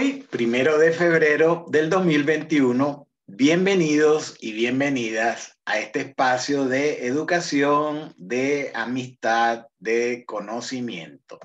Hoy, primero de febrero del 2021, bienvenidos y bienvenidas a este espacio de educación, de amistad, de conocimiento.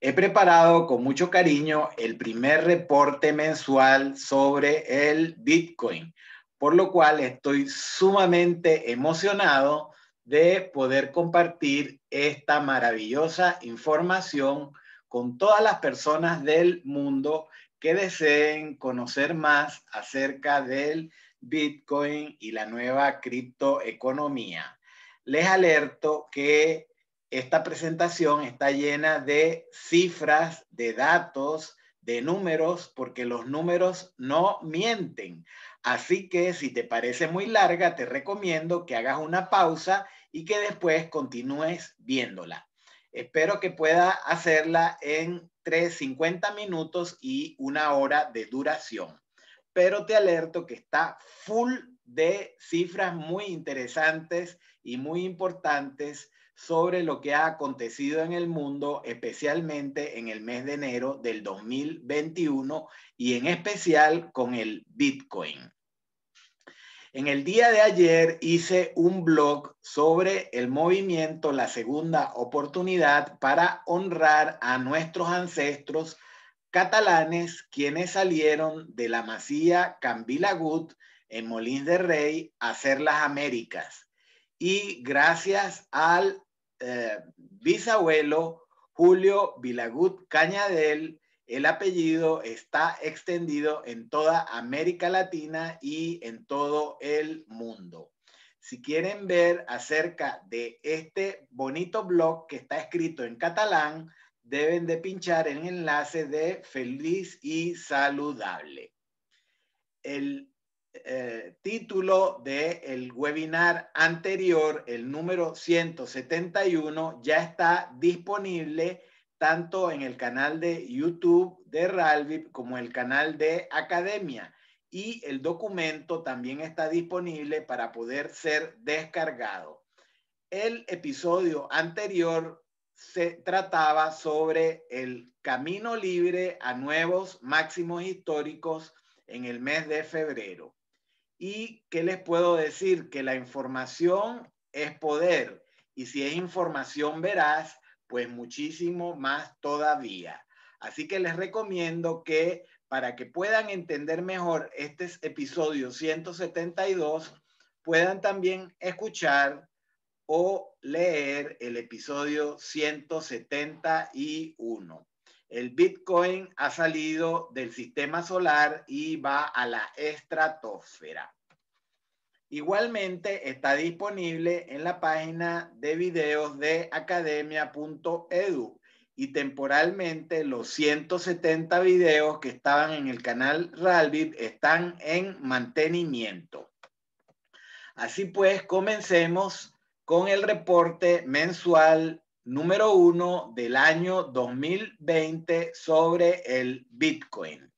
He preparado con mucho cariño el primer reporte mensual sobre el Bitcoin, por lo cual estoy sumamente emocionado de poder compartir esta maravillosa información con todas las personas del mundo que deseen conocer más acerca del Bitcoin y la nueva criptoeconomía. Les alerto que esta presentación está llena de cifras, de datos, de números, porque los números no mienten. Así que si te parece muy larga, te recomiendo que hagas una pausa y que después continúes viéndola. Espero que pueda hacerla en tres, 50 minutos y una hora de duración. Pero te alerto que está full de cifras muy interesantes y muy importantes sobre lo que ha acontecido en el mundo, especialmente en el mes de enero del 2021 y en especial con el Bitcoin. En el día de ayer hice un blog sobre el movimiento La Segunda Oportunidad para honrar a nuestros ancestros catalanes quienes salieron de la masía Cambilagut en Molins de Rey a hacer las Américas. Y gracias al eh, bisabuelo Julio Vilagut Cañadel, el apellido está extendido en toda América Latina y en todo el mundo. Si quieren ver acerca de este bonito blog que está escrito en catalán, deben de pinchar el enlace de Feliz y Saludable. El eh, título del el webinar anterior, el número 171, ya está disponible tanto en el canal de YouTube de Ralvip como el canal de Academia. Y el documento también está disponible para poder ser descargado. El episodio anterior se trataba sobre el camino libre a nuevos máximos históricos en el mes de febrero. ¿Y qué les puedo decir? Que la información es poder y si es información veraz, pues muchísimo más todavía. Así que les recomiendo que para que puedan entender mejor este episodio 172, puedan también escuchar o leer el episodio 171. El Bitcoin ha salido del sistema solar y va a la estratosfera. Igualmente está disponible en la página de videos de academia.edu y temporalmente los 170 videos que estaban en el canal Ralbit están en mantenimiento. Así pues, comencemos con el reporte mensual número uno del año 2020 sobre el Bitcoin.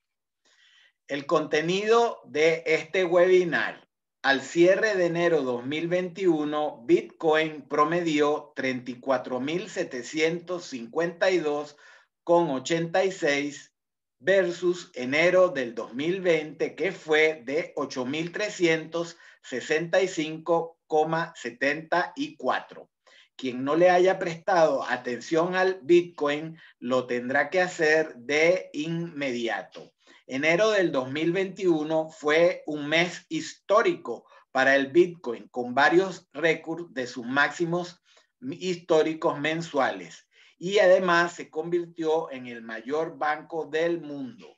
El contenido de este webinar al cierre de enero 2021, Bitcoin promedió 34.752,86 versus enero del 2020, que fue de 8.365,74. Quien no le haya prestado atención al Bitcoin lo tendrá que hacer de inmediato. Enero del 2021 fue un mes histórico para el Bitcoin, con varios récords de sus máximos históricos mensuales y además se convirtió en el mayor banco del mundo,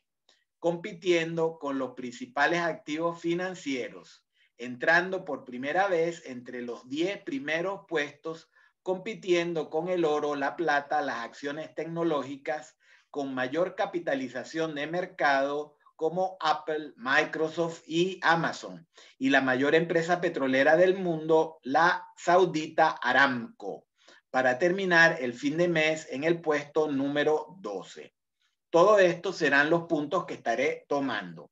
compitiendo con los principales activos financieros, entrando por primera vez entre los 10 primeros puestos, compitiendo con el oro, la plata, las acciones tecnológicas con mayor capitalización de mercado como Apple, Microsoft y Amazon, y la mayor empresa petrolera del mundo, la saudita Aramco, para terminar el fin de mes en el puesto número 12. Todo esto serán los puntos que estaré tomando.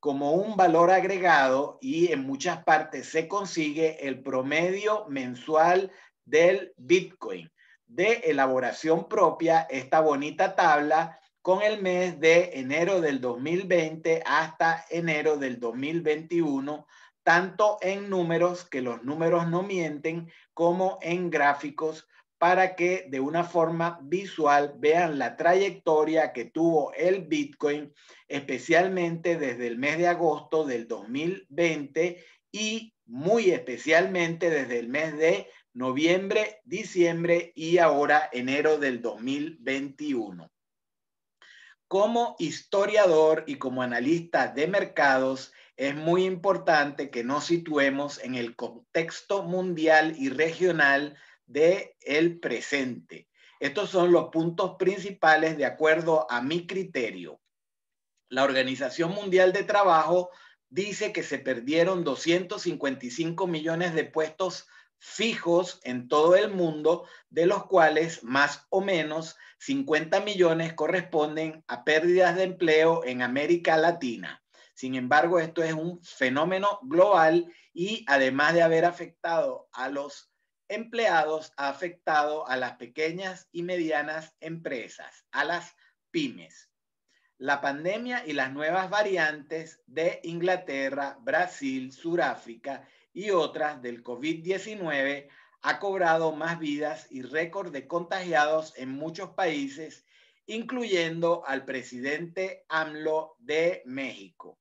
Como un valor agregado y en muchas partes se consigue el promedio mensual del Bitcoin, de elaboración propia esta bonita tabla con el mes de enero del 2020 hasta enero del 2021, tanto en números, que los números no mienten, como en gráficos, para que de una forma visual vean la trayectoria que tuvo el Bitcoin, especialmente desde el mes de agosto del 2020 y muy especialmente desde el mes de noviembre, diciembre y ahora enero del 2021. Como historiador y como analista de mercados, es muy importante que nos situemos en el contexto mundial y regional de el presente. Estos son los puntos principales de acuerdo a mi criterio. La Organización Mundial de Trabajo dice que se perdieron 255 millones de puestos fijos en todo el mundo, de los cuales más o menos 50 millones corresponden a pérdidas de empleo en América Latina. Sin embargo, esto es un fenómeno global y además de haber afectado a los empleados, ha afectado a las pequeñas y medianas empresas, a las pymes. La pandemia y las nuevas variantes de Inglaterra, Brasil, Suráfrica y otras del COVID-19 ha cobrado más vidas y récord de contagiados en muchos países, incluyendo al presidente AMLO de México.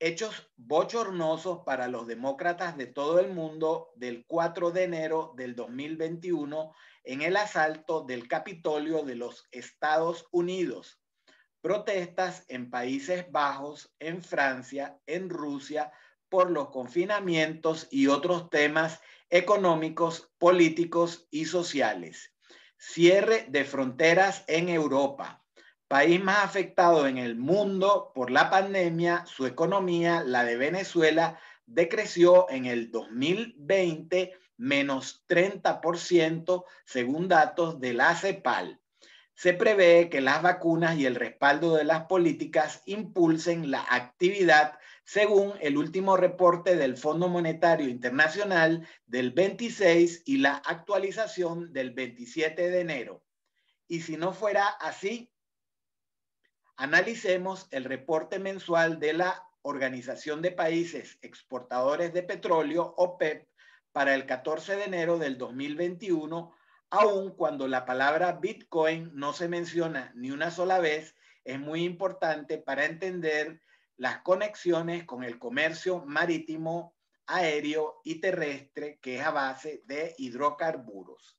Hechos bochornosos para los demócratas de todo el mundo del 4 de enero del 2021 en el asalto del Capitolio de los Estados Unidos. Protestas en Países Bajos, en Francia, en Rusia, por los confinamientos y otros temas económicos, políticos y sociales. Cierre de fronteras en Europa, país más afectado en el mundo por la pandemia, su economía, la de Venezuela, decreció en el 2020 menos 30% según datos de la CEPAL se prevé que las vacunas y el respaldo de las políticas impulsen la actividad según el último reporte del Fondo Monetario Internacional del 26 y la actualización del 27 de enero. Y si no fuera así, analicemos el reporte mensual de la Organización de Países Exportadores de Petróleo, OPEP, para el 14 de enero del 2021 aun cuando la palabra Bitcoin no se menciona ni una sola vez, es muy importante para entender las conexiones con el comercio marítimo, aéreo y terrestre que es a base de hidrocarburos.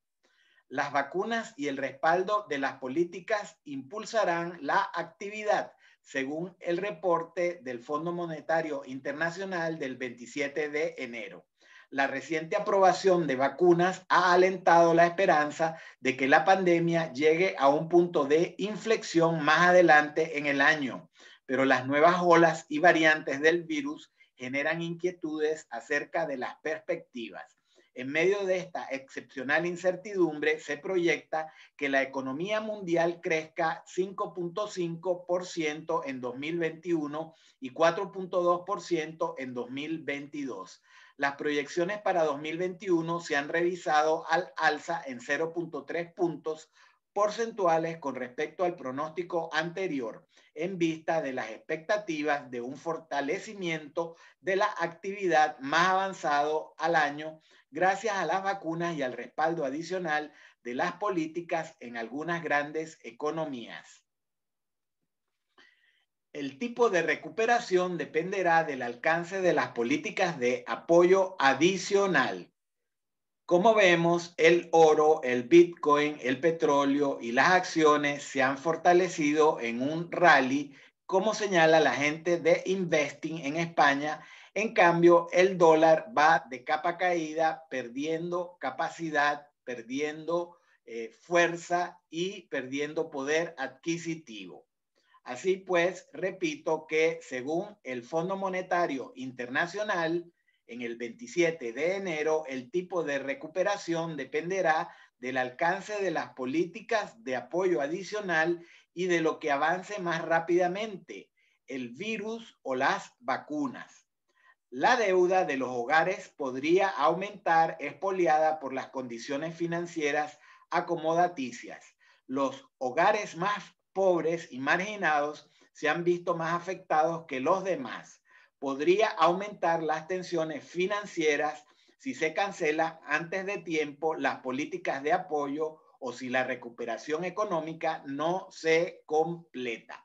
Las vacunas y el respaldo de las políticas impulsarán la actividad, según el reporte del Fondo Monetario Internacional del 27 de enero la reciente aprobación de vacunas ha alentado la esperanza de que la pandemia llegue a un punto de inflexión más adelante en el año, pero las nuevas olas y variantes del virus generan inquietudes acerca de las perspectivas. En medio de esta excepcional incertidumbre, se proyecta que la economía mundial crezca 5.5% en 2021 y 4.2% en 2022 las proyecciones para 2021 se han revisado al alza en 0.3 puntos porcentuales con respecto al pronóstico anterior, en vista de las expectativas de un fortalecimiento de la actividad más avanzado al año, gracias a las vacunas y al respaldo adicional de las políticas en algunas grandes economías el tipo de recuperación dependerá del alcance de las políticas de apoyo adicional. Como vemos, el oro, el bitcoin, el petróleo y las acciones se han fortalecido en un rally, como señala la gente de Investing en España. En cambio, el dólar va de capa caída, perdiendo capacidad, perdiendo eh, fuerza y perdiendo poder adquisitivo. Así pues, repito que según el Fondo Monetario Internacional, en el 27 de enero, el tipo de recuperación dependerá del alcance de las políticas de apoyo adicional y de lo que avance más rápidamente, el virus o las vacunas. La deuda de los hogares podría aumentar expoliada por las condiciones financieras acomodaticias. Los hogares más pobres y marginados se han visto más afectados que los demás. Podría aumentar las tensiones financieras si se cancela antes de tiempo las políticas de apoyo o si la recuperación económica no se completa.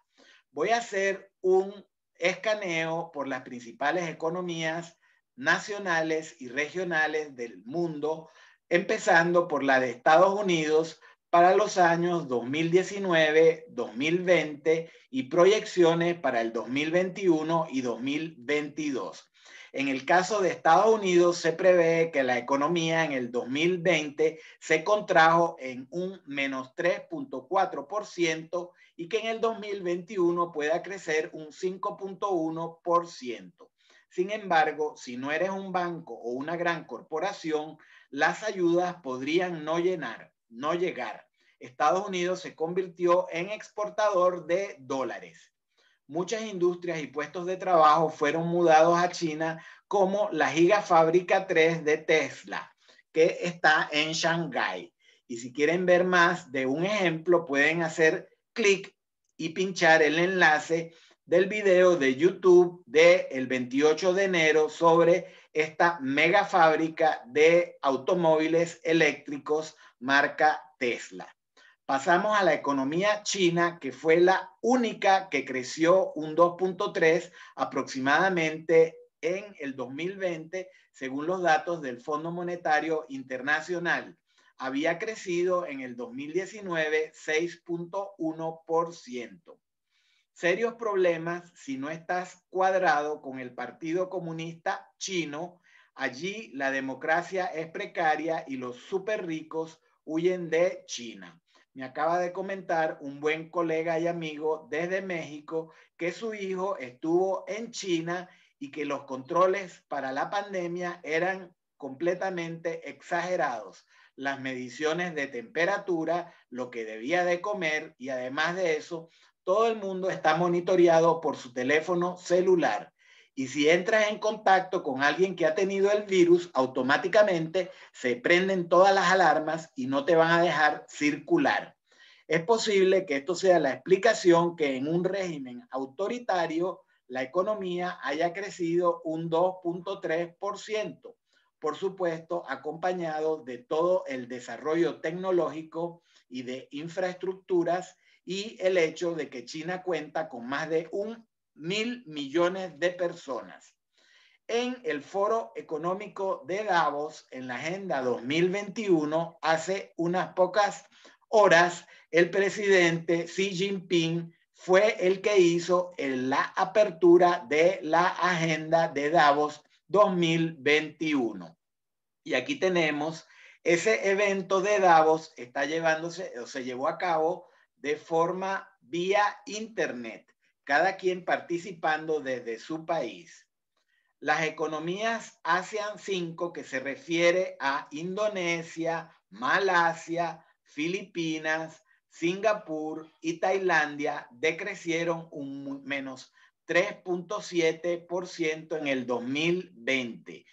Voy a hacer un escaneo por las principales economías nacionales y regionales del mundo, empezando por la de Estados Unidos, para los años 2019, 2020 y proyecciones para el 2021 y 2022. En el caso de Estados Unidos, se prevé que la economía en el 2020 se contrajo en un menos 3.4% y que en el 2021 pueda crecer un 5.1%. Sin embargo, si no eres un banco o una gran corporación, las ayudas podrían no llenar no llegar. Estados Unidos se convirtió en exportador de dólares. Muchas industrias y puestos de trabajo fueron mudados a China, como la Gigafábrica 3 de Tesla, que está en Shanghái. Y si quieren ver más de un ejemplo, pueden hacer clic y pinchar el enlace del video de YouTube del 28 de enero sobre esta mega fábrica de automóviles eléctricos marca Tesla. Pasamos a la economía china, que fue la única que creció un 2.3 aproximadamente en el 2020, según los datos del Fondo Monetario Internacional. Había crecido en el 2019 6.1%. Serios problemas si no estás cuadrado con el Partido Comunista Chino. Allí la democracia es precaria y los superricos ricos huyen de China. Me acaba de comentar un buen colega y amigo desde México que su hijo estuvo en China y que los controles para la pandemia eran completamente exagerados. Las mediciones de temperatura, lo que debía de comer y además de eso, todo el mundo está monitoreado por su teléfono celular. Y si entras en contacto con alguien que ha tenido el virus, automáticamente se prenden todas las alarmas y no te van a dejar circular. Es posible que esto sea la explicación que en un régimen autoritario la economía haya crecido un 2.3%, por supuesto, acompañado de todo el desarrollo tecnológico y de infraestructuras y el hecho de que China cuenta con más de un mil millones de personas. En el Foro Económico de Davos, en la Agenda 2021, hace unas pocas horas, el presidente Xi Jinping fue el que hizo la apertura de la Agenda de Davos 2021. Y aquí tenemos ese evento de Davos, está llevándose o se llevó a cabo de forma vía Internet cada quien participando desde su país. Las economías ASEAN 5 que se refiere a Indonesia, Malasia, Filipinas, Singapur y Tailandia decrecieron un menos 3.7% en el 2020,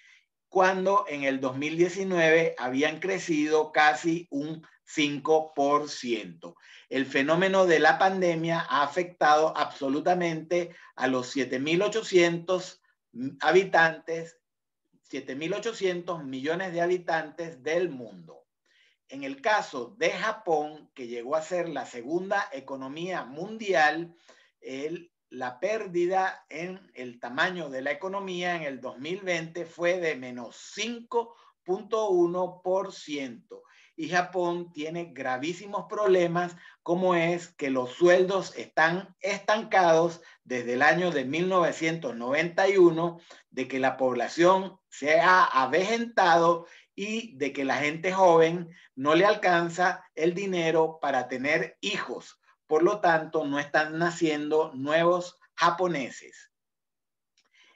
cuando en el 2019 habían crecido casi un 5%. El fenómeno de la pandemia ha afectado absolutamente a los 7.800 habitantes, 7.800 millones de habitantes del mundo. En el caso de Japón, que llegó a ser la segunda economía mundial, la pérdida en el tamaño de la economía en el 2020 fue de menos 5.1% y Japón tiene gravísimos problemas como es que los sueldos están estancados desde el año de 1991, de que la población se ha avejentado y de que la gente joven no le alcanza el dinero para tener hijos. Por lo tanto, no están naciendo nuevos japoneses.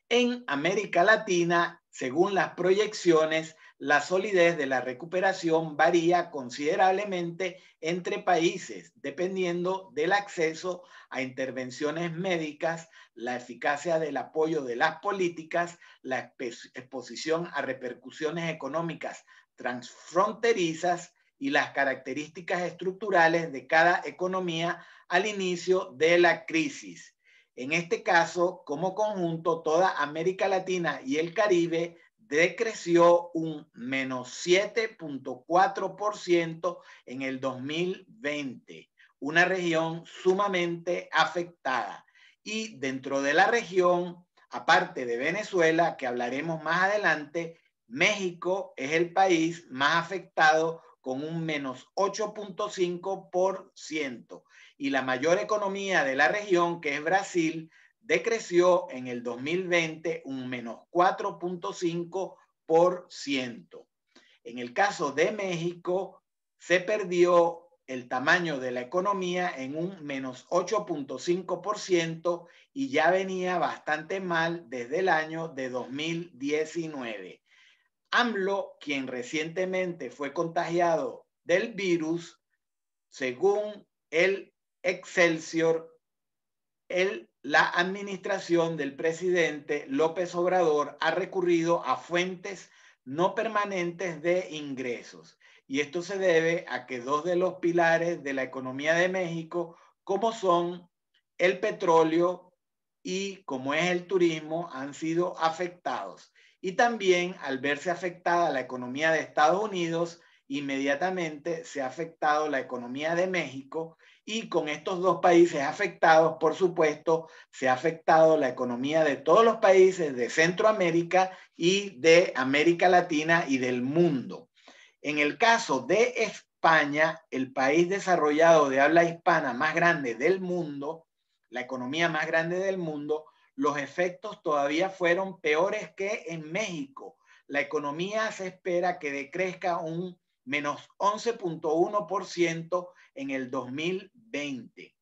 En América Latina, según las proyecciones, la solidez de la recuperación varía considerablemente entre países, dependiendo del acceso a intervenciones médicas, la eficacia del apoyo de las políticas, la exposición a repercusiones económicas transfronterizas y las características estructurales de cada economía al inicio de la crisis. En este caso, como conjunto, toda América Latina y el Caribe decreció un menos 7.4% en el 2020, una región sumamente afectada. Y dentro de la región, aparte de Venezuela, que hablaremos más adelante, México es el país más afectado con un menos 8.5%. Y la mayor economía de la región, que es Brasil, decreció en el 2020 un menos 4.5%. En el caso de México, se perdió el tamaño de la economía en un menos 8.5% y ya venía bastante mal desde el año de 2019. AMLO, quien recientemente fue contagiado del virus, según el Excelsior, el la administración del presidente López Obrador ha recurrido a fuentes no permanentes de ingresos. Y esto se debe a que dos de los pilares de la economía de México, como son el petróleo y como es el turismo, han sido afectados. Y también al verse afectada la economía de Estados Unidos, inmediatamente se ha afectado la economía de México y con estos dos países afectados, por supuesto, se ha afectado la economía de todos los países de Centroamérica y de América Latina y del mundo. En el caso de España, el país desarrollado de habla hispana más grande del mundo, la economía más grande del mundo, los efectos todavía fueron peores que en México. La economía se espera que decrezca un menos 11.1% en el 2020.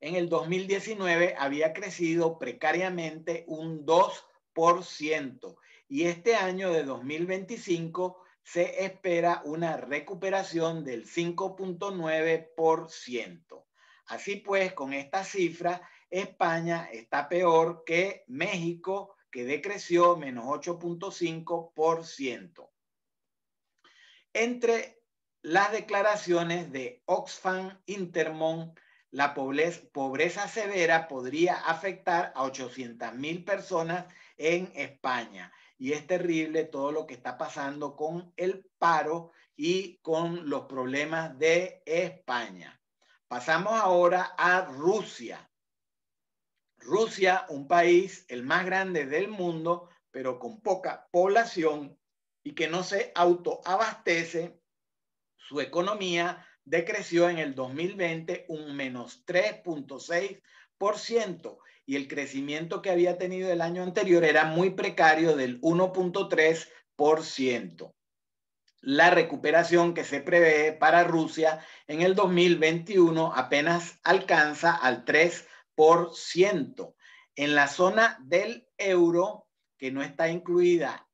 En el 2019 había crecido precariamente un 2% y este año de 2025 se espera una recuperación del 5.9%. Así pues, con esta cifra, España está peor que México, que decreció menos 8.5% entre las declaraciones de Oxfam Intermon, la pobreza, severa podría afectar a 800.000 personas en España. Y es terrible todo lo que está pasando con el paro y con los problemas de España. Pasamos ahora a Rusia. Rusia, un país el más grande del mundo, pero con poca población, y que no se autoabastece, su economía decreció en el 2020 un menos 3.6% y el crecimiento que había tenido el año anterior era muy precario del 1.3%. La recuperación que se prevé para Rusia en el 2021 apenas alcanza al 3%. En la zona del euro, que no está incluida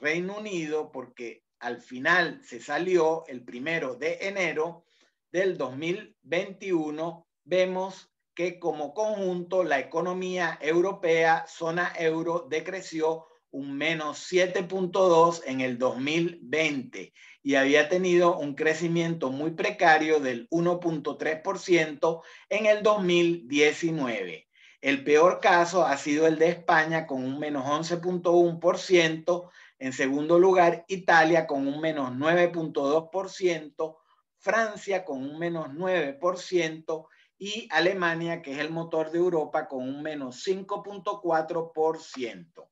Reino Unido porque al final se salió el primero de enero del 2021, vemos que como conjunto la economía europea, zona euro, decreció un menos 7.2 en el 2020 y había tenido un crecimiento muy precario del 1.3% en el 2019. El peor caso ha sido el de España con un menos 11.1% en segundo lugar, Italia con un menos 9.2%, Francia con un menos 9% y Alemania, que es el motor de Europa, con un menos 5.4%.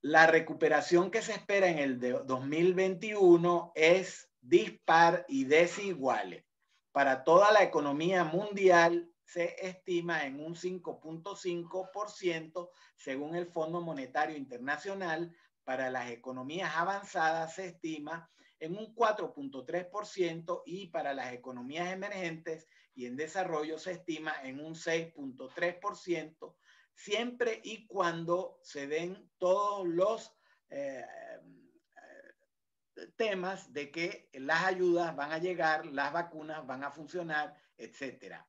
La recuperación que se espera en el 2021 es dispar y desigual. Para toda la economía mundial se estima en un 5.5% según el Fondo Monetario Internacional para las economías avanzadas se estima en un 4.3% y para las economías emergentes y en desarrollo se estima en un 6.3%, siempre y cuando se den todos los eh, eh, temas de que las ayudas van a llegar, las vacunas van a funcionar, etcétera.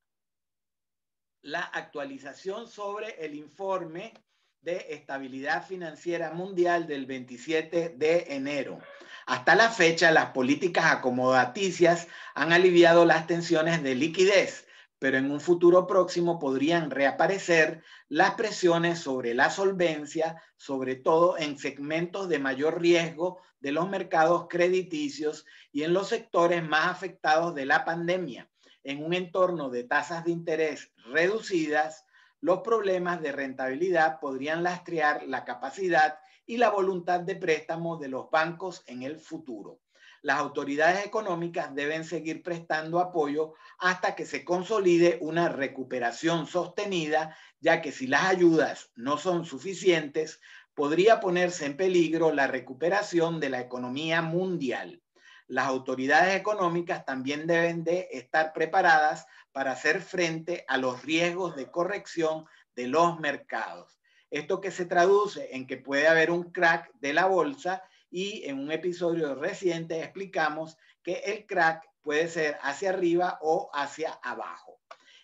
La actualización sobre el informe de Estabilidad Financiera Mundial del 27 de enero. Hasta la fecha, las políticas acomodaticias han aliviado las tensiones de liquidez, pero en un futuro próximo podrían reaparecer las presiones sobre la solvencia, sobre todo en segmentos de mayor riesgo de los mercados crediticios y en los sectores más afectados de la pandemia, en un entorno de tasas de interés reducidas, los problemas de rentabilidad podrían lastrear la capacidad y la voluntad de préstamo de los bancos en el futuro. Las autoridades económicas deben seguir prestando apoyo hasta que se consolide una recuperación sostenida, ya que si las ayudas no son suficientes, podría ponerse en peligro la recuperación de la economía mundial. Las autoridades económicas también deben de estar preparadas para hacer frente a los riesgos de corrección de los mercados. Esto que se traduce en que puede haber un crack de la bolsa y en un episodio reciente explicamos que el crack puede ser hacia arriba o hacia abajo.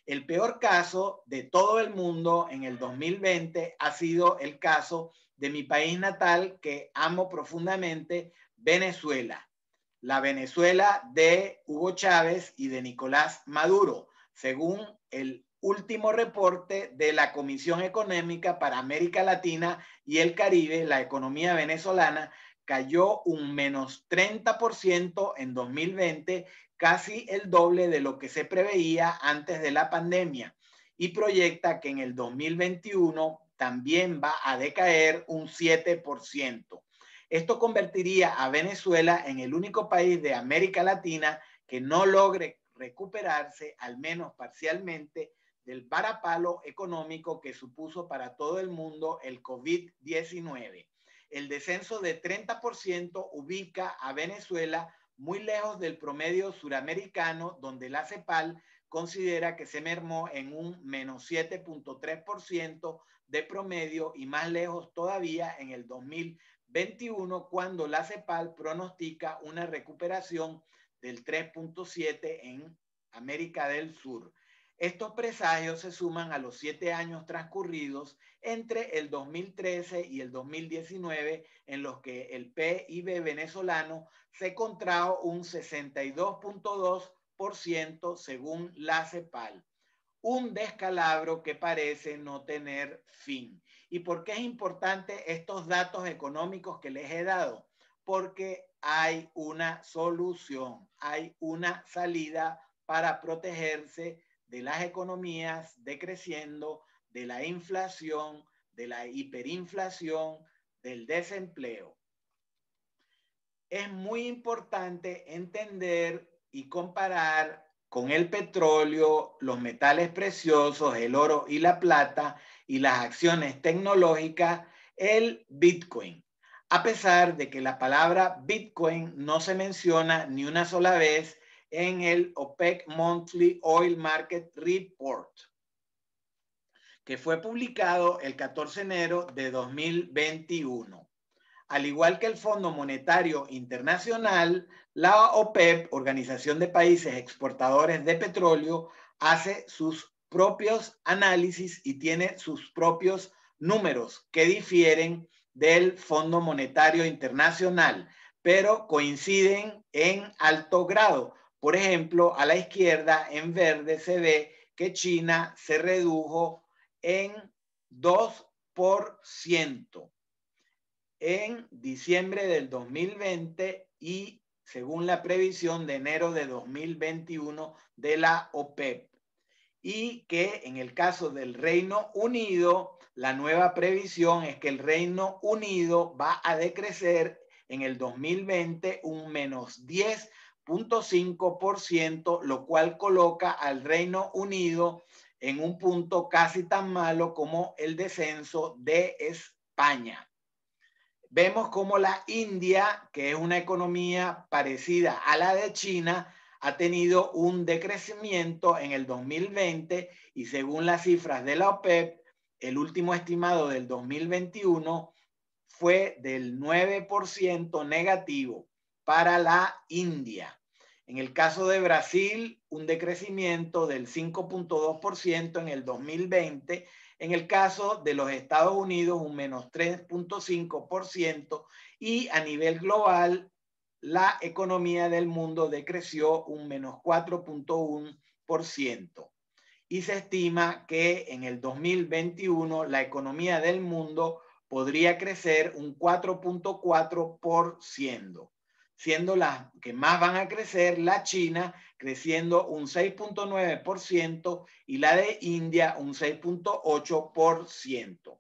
El peor caso de todo el mundo en el 2020 ha sido el caso de mi país natal que amo profundamente, Venezuela. La Venezuela de Hugo Chávez y de Nicolás Maduro según el último reporte de la Comisión Económica para América Latina y el Caribe, la economía venezolana cayó un menos 30% en 2020, casi el doble de lo que se preveía antes de la pandemia, y proyecta que en el 2021 también va a decaer un 7%. Esto convertiría a Venezuela en el único país de América Latina que no logre recuperarse, al menos parcialmente, del varapalo económico que supuso para todo el mundo el COVID-19. El descenso de 30% ubica a Venezuela muy lejos del promedio suramericano, donde la CEPAL considera que se mermó en un menos 7.3% de promedio y más lejos todavía en el 2021, cuando la CEPAL pronostica una recuperación del 3.7 en América del Sur. Estos presagios se suman a los siete años transcurridos entre el 2013 y el 2019, en los que el PIB venezolano se contrajo un 62.2% según la CEPAL. Un descalabro que parece no tener fin. ¿Y por qué es importante estos datos económicos que les he dado? Porque hay una solución, hay una salida para protegerse de las economías decreciendo, de la inflación, de la hiperinflación, del desempleo. Es muy importante entender y comparar con el petróleo, los metales preciosos, el oro y la plata y las acciones tecnológicas, el Bitcoin a pesar de que la palabra Bitcoin no se menciona ni una sola vez en el OPEC Monthly Oil Market Report, que fue publicado el 14 de enero de 2021. Al igual que el Fondo Monetario Internacional, la OPEP, Organización de Países Exportadores de Petróleo, hace sus propios análisis y tiene sus propios números que difieren del Fondo Monetario Internacional, pero coinciden en alto grado. Por ejemplo, a la izquierda en verde se ve que China se redujo en 2% en diciembre del 2020 y según la previsión de enero de 2021 de la OPEP y que en el caso del Reino Unido, la nueva previsión es que el Reino Unido va a decrecer en el 2020 un menos 10.5%, lo cual coloca al Reino Unido en un punto casi tan malo como el descenso de España. Vemos como la India, que es una economía parecida a la de China, ha tenido un decrecimiento en el 2020 y según las cifras de la OPEP, el último estimado del 2021 fue del 9% negativo para la India. En el caso de Brasil, un decrecimiento del 5.2% en el 2020. En el caso de los Estados Unidos, un menos 3.5%. Y a nivel global, la economía del mundo decreció un menos 4.1% y se estima que en el 2021 la economía del mundo podría crecer un 4.4%, siendo las que más van a crecer la China creciendo un 6.9% y la de India un 6.8%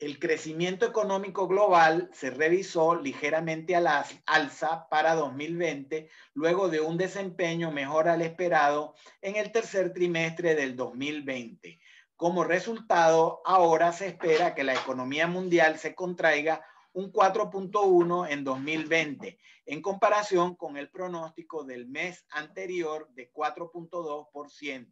el crecimiento económico global se revisó ligeramente a la alza para 2020, luego de un desempeño mejor al esperado en el tercer trimestre del 2020. Como resultado, ahora se espera que la economía mundial se contraiga un 4.1 en 2020, en comparación con el pronóstico del mes anterior de 4.2%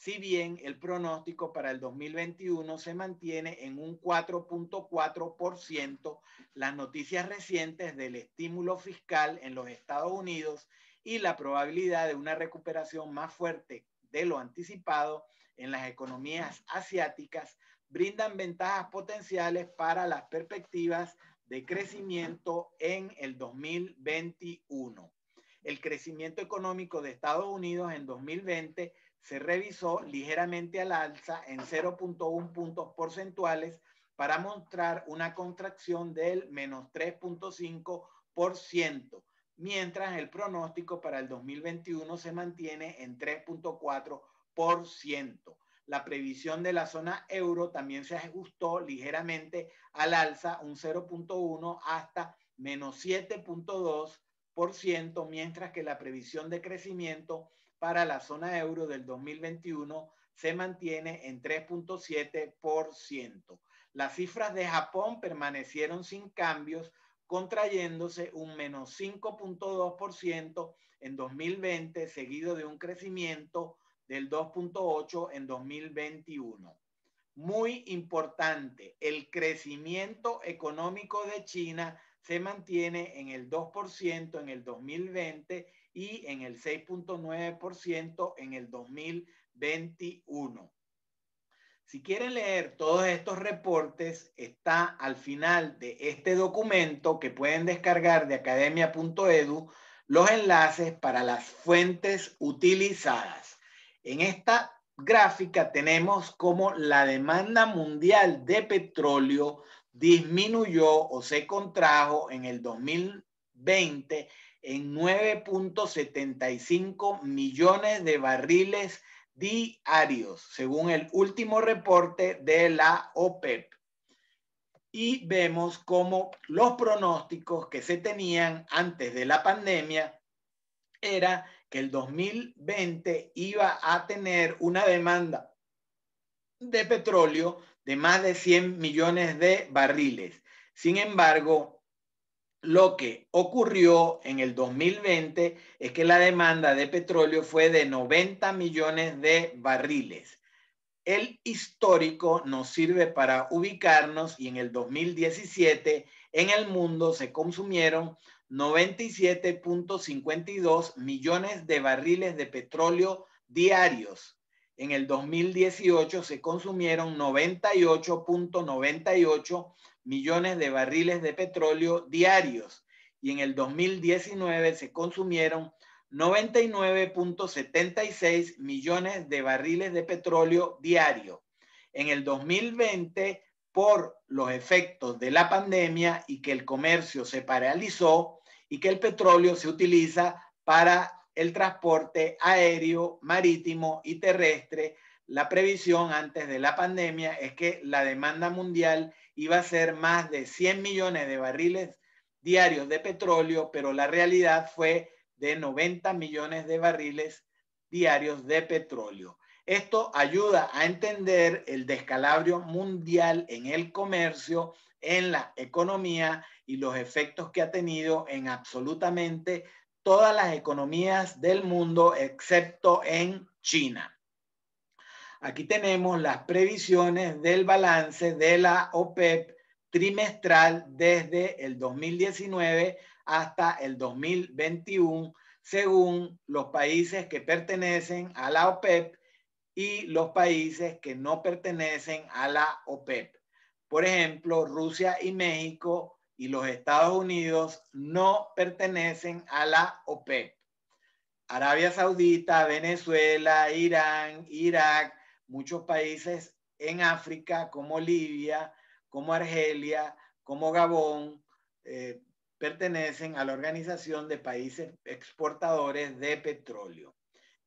si bien el pronóstico para el 2021 se mantiene en un 4.4%, las noticias recientes del estímulo fiscal en los Estados Unidos y la probabilidad de una recuperación más fuerte de lo anticipado en las economías asiáticas brindan ventajas potenciales para las perspectivas de crecimiento en el 2021 el crecimiento económico de Estados Unidos en 2020 se revisó ligeramente al alza en 0.1 puntos porcentuales para mostrar una contracción del menos 3.5%, mientras el pronóstico para el 2021 se mantiene en 3.4%. La previsión de la zona euro también se ajustó ligeramente al alza, un 0.1 hasta menos 7.2%, mientras que la previsión de crecimiento para la zona euro del 2021 se mantiene en 3.7%. Las cifras de Japón permanecieron sin cambios, contrayéndose un menos 5.2% en 2020, seguido de un crecimiento del 2.8 en 2021. Muy importante, el crecimiento económico de China se mantiene en el 2% en el 2020 y en el 6.9% en el 2021. Si quieren leer todos estos reportes, está al final de este documento que pueden descargar de academia.edu los enlaces para las fuentes utilizadas. En esta gráfica tenemos como la demanda mundial de petróleo disminuyó o se contrajo en el 2020 en 9.75 millones de barriles diarios, según el último reporte de la OPEP. E y vemos cómo los pronósticos que se tenían antes de la pandemia era que el 2020 iba a tener una demanda de petróleo de más de 100 millones de barriles. Sin embargo, lo que ocurrió en el 2020 es que la demanda de petróleo fue de 90 millones de barriles. El histórico nos sirve para ubicarnos y en el 2017 en el mundo se consumieron 97.52 millones de barriles de petróleo diarios, en el 2018 se consumieron 98.98 millones de barriles de petróleo diarios y en el 2019 se consumieron 99.76 millones de barriles de petróleo diario. En el 2020, por los efectos de la pandemia y que el comercio se paralizó y que el petróleo se utiliza para el transporte aéreo, marítimo y terrestre, la previsión antes de la pandemia es que la demanda mundial iba a ser más de 100 millones de barriles diarios de petróleo, pero la realidad fue de 90 millones de barriles diarios de petróleo. Esto ayuda a entender el descalabrio mundial en el comercio, en la economía y los efectos que ha tenido en absolutamente todas las economías del mundo excepto en China. Aquí tenemos las previsiones del balance de la OPEP trimestral desde el 2019 hasta el 2021, según los países que pertenecen a la OPEP y los países que no pertenecen a la OPEP. Por ejemplo, Rusia y México y los Estados Unidos no pertenecen a la OPEP. E Arabia Saudita, Venezuela, Irán, Irak, muchos países en África como Libia, como Argelia, como Gabón, eh, pertenecen a la Organización de Países Exportadores de Petróleo.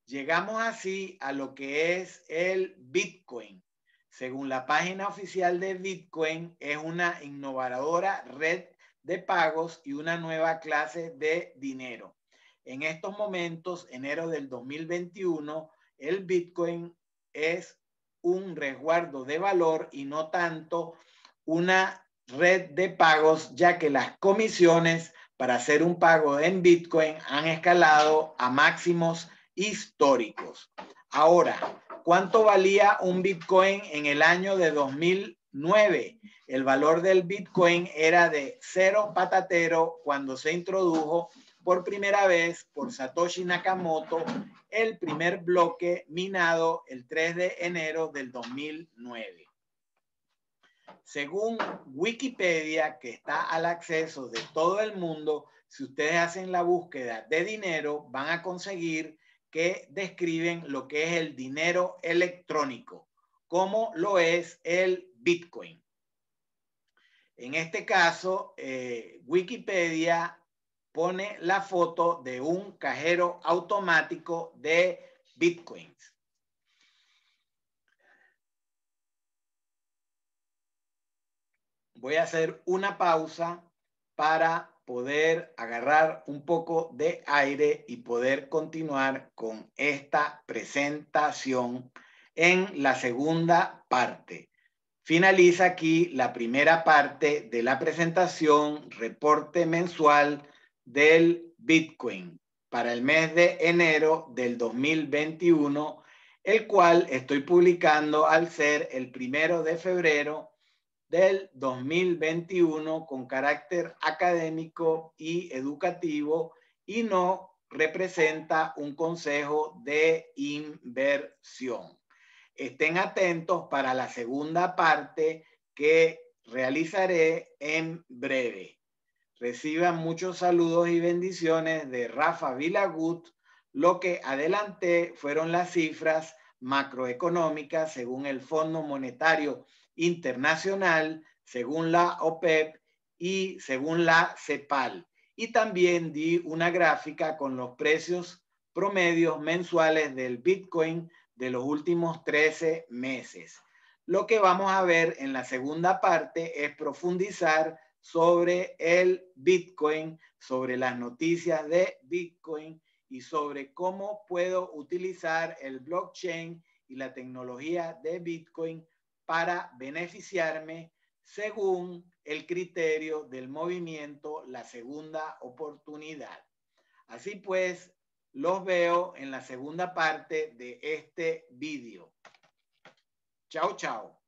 Llegamos así a lo que es el Bitcoin. Según la página oficial de Bitcoin, es una innovadora red de pagos y una nueva clase de dinero. En estos momentos, enero del 2021, el Bitcoin es un resguardo de valor y no tanto una red de pagos, ya que las comisiones para hacer un pago en Bitcoin han escalado a máximos históricos. Ahora, ¿Cuánto valía un Bitcoin en el año de 2009? El valor del Bitcoin era de cero patatero cuando se introdujo por primera vez por Satoshi Nakamoto el primer bloque minado el 3 de enero del 2009. Según Wikipedia, que está al acceso de todo el mundo, si ustedes hacen la búsqueda de dinero, van a conseguir que describen lo que es el dinero electrónico, como lo es el Bitcoin. En este caso, eh, Wikipedia pone la foto de un cajero automático de bitcoins. Voy a hacer una pausa para poder agarrar un poco de aire y poder continuar con esta presentación en la segunda parte. Finaliza aquí la primera parte de la presentación, reporte mensual del Bitcoin para el mes de enero del 2021, el cual estoy publicando al ser el primero de febrero del 2021 con carácter académico y educativo y no representa un consejo de inversión. Estén atentos para la segunda parte que realizaré en breve. Reciban muchos saludos y bendiciones de Rafa Vilagut. Lo que adelanté fueron las cifras macroeconómicas según el Fondo Monetario internacional, según la OPEP e y según la CEPAL. Y también di una gráfica con los precios promedios mensuales del Bitcoin de los últimos 13 meses. Lo que vamos a ver en la segunda parte es profundizar sobre el Bitcoin, sobre las noticias de Bitcoin y sobre cómo puedo utilizar el blockchain y la tecnología de Bitcoin para beneficiarme según el criterio del movimiento La Segunda Oportunidad. Así pues, los veo en la segunda parte de este vídeo. Chao, chao.